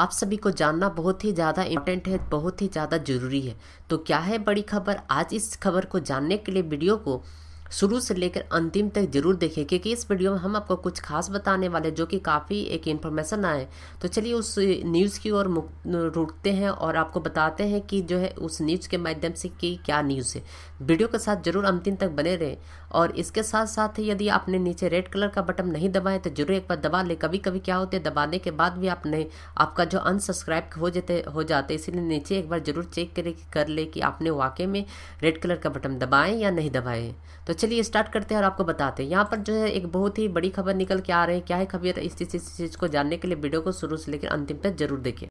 आप सभी को जानना बहुत ही ज़्यादा इम्पोर्टेंट है बहुत ही ज़्यादा ज़रूरी है तो क्या है बड़ी खबर आज इस खबर को जानने के लिए वीडियो को शुरू से लेकर अंतिम तक जरूर देखें क्योंकि इस वीडियो में हम आपको कुछ खास बताने वाले जो कि काफ़ी एक इन्फॉर्मेशन आए तो चलिए उस न्यूज़ की ओर रुकते हैं और आपको बताते हैं कि जो है उस न्यूज़ के माध्यम से कि क्या न्यूज़ है वीडियो के साथ जरूर अंतिम तक बने रहें और इसके साथ साथ यदि आपने नीचे रेड कलर का बटन नहीं दबाए तो जरूर एक बार दबा लें कभी कभी क्या होते हैं दबाने के बाद भी आपने आपका जो अनसब्सक्राइब हो जाते हो जाते इसलिए नीचे एक बार जरूर चेक कर ले कि आपने वाकई में रेड कलर का बटन दबाएँ या नहीं दबाएँ तो चलिए स्टार्ट करते हैं और आपको बताते हैं यहाँ पर जो है एक बहुत ही बड़ी खबर निकल के आ रही है क्या है खबर इस चीज़ को जानने के लिए वीडियो को शुरू से लेकर अंतिम तक जरूर देखिए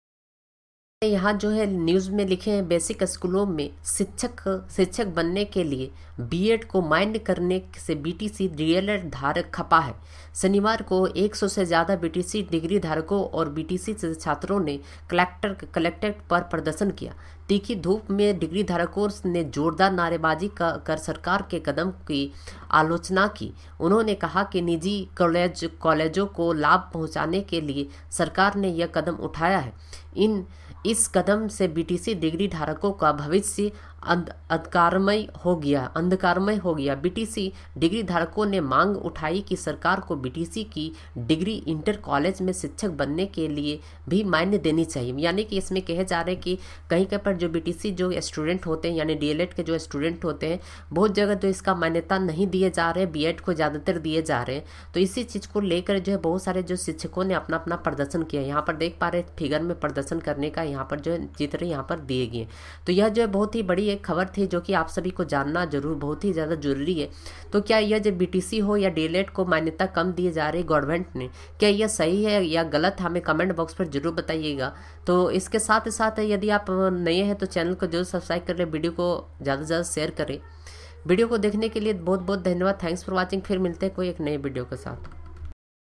यहाँ जो है न्यूज़ में लिखे हैं बेसिक स्कूलों में शिक्षक शिक्षक बनने के लिए बीएड को माइंड करने से बीटीसी डीएलएड धारक खपा है शनिवार को 100 से ज़्यादा बीटीसी डिग्री धारकों और बीटीसी से छात्रों ने कलेक्टर कलेक्ट्रेट पर प्रदर्शन किया तीखी धूप में डिग्री धारकों ने जोरदार नारेबाजी कर सरकार के कदम की आलोचना की उन्होंने कहा कि निजी कॉलेज कॉलेजों को लाभ पहुंचाने के लिए सरकार ने यह कदम उठाया है इन इस कदम से बीटीसी डिग्री धारकों का भविष्य अंधकारमय हो गया अंधकारमय हो गया बीटीसी डिग्री धारकों ने मांग उठाई कि सरकार को बीटीसी की डिग्री इंटर कॉलेज में शिक्षक बनने के लिए भी मान्य देनी चाहिए यानी कि इसमें कहे जा रहे हैं कि कहीं कहीं पर जो बीटीसी जो स्टूडेंट होते हैं यानी डी के जो स्टूडेंट होते हैं बहुत जगह तो इसका मान्यता नहीं दिए जा रहे बी को ज़्यादातर दिए जा रहे हैं तो इसी चीज़ को लेकर जो है बहुत सारे जो शिक्षकों ने अपना अपना प्रदर्शन किया यहाँ पर देख पा रहे फिगर में प्रदर्शन करने का यहाँ पर जो चित्र यहाँ पर दिए गए तो यह जो बहुत ही बड़ी एक खबर थी जो कि आप सभी को जानना जरूर बहुत ही ज़्यादा जरूरी है तो क्या यह जो बी हो या डीलेट e को मान्यता कम दिए जा रही गवर्नमेंट ने क्या यह सही है या गलत हमें कमेंट बॉक्स पर जरूर बताइएगा तो इसके साथ ही साथ यदि आप नए हैं तो चैनल को जरूर सब्सक्राइब कर लें वीडियो को ज़्यादा से ज़्यादा शेयर करें वीडियो को देखने के लिए बहुत बहुत धन्यवाद थैंक्स फॉर वॉचिंग फिर मिलते हैं कोई एक नए वीडियो के साथ